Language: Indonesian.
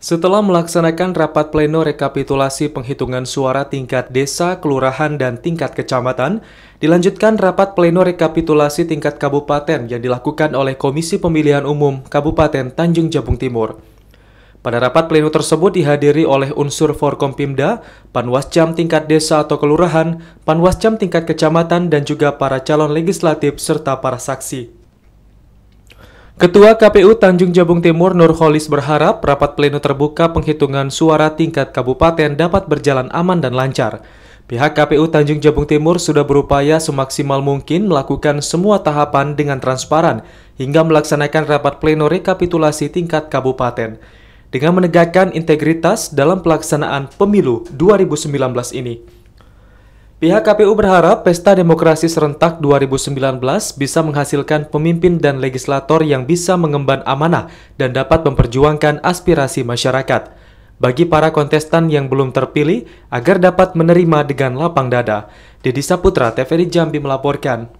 Setelah melaksanakan rapat pleno rekapitulasi penghitungan suara tingkat desa, kelurahan, dan tingkat kecamatan, dilanjutkan rapat pleno rekapitulasi tingkat kabupaten yang dilakukan oleh Komisi Pemilihan Umum Kabupaten Tanjung Jabung Timur. Pada rapat pleno tersebut dihadiri oleh unsur Forkompimda, Panwascam tingkat desa atau kelurahan, Panwascam tingkat kecamatan, dan juga para calon legislatif serta para saksi. Ketua KPU Tanjung Jabung Timur Nurholis berharap rapat pleno terbuka penghitungan suara tingkat kabupaten dapat berjalan aman dan lancar. Pihak KPU Tanjung Jabung Timur sudah berupaya semaksimal mungkin melakukan semua tahapan dengan transparan hingga melaksanakan rapat pleno rekapitulasi tingkat kabupaten dengan menegakkan integritas dalam pelaksanaan pemilu 2019 ini. Pihak KPU berharap pesta demokrasi serentak 2019 bisa menghasilkan pemimpin dan legislator yang bisa mengemban amanah dan dapat memperjuangkan aspirasi masyarakat. Bagi para kontestan yang belum terpilih, agar dapat menerima dengan lapang dada. Deddy Saputra, TVRI Jambi melaporkan.